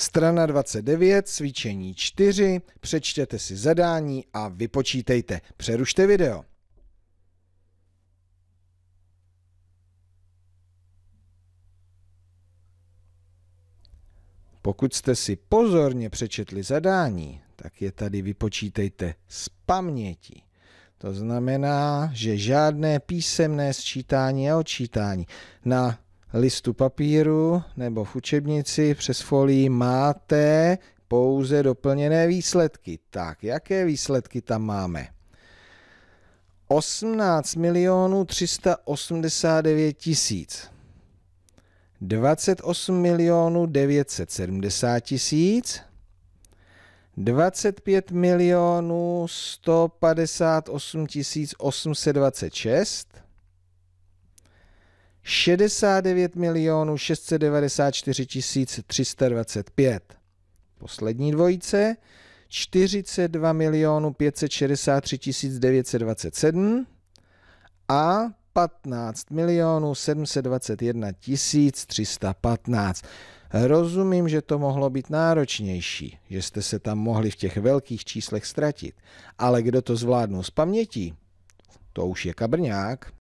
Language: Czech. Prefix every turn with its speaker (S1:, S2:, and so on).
S1: Strana 29, cvičení 4, přečtěte si zadání a vypočítejte. Přerušte video. Pokud jste si pozorně přečetli zadání, tak je tady vypočítejte z paměti. To znamená, že žádné písemné sčítání a odčítání. Na listu papíru nebo v učebnici přes folii máte pouze doplněné výsledky. Tak, jaké výsledky tam máme? 18 milionů 389 tisíc. 28 milionů 970 tisíc. 25 milionů 158 826 69 milionů 694 325. Poslední dvojice 42 milionů 563 927 a 15 milionů 721 315. Rozumím, že to mohlo být náročnější, že jste se tam mohli v těch velkých číslech ztratit, ale kdo to zvládnul z paměti, to už je kabrňák.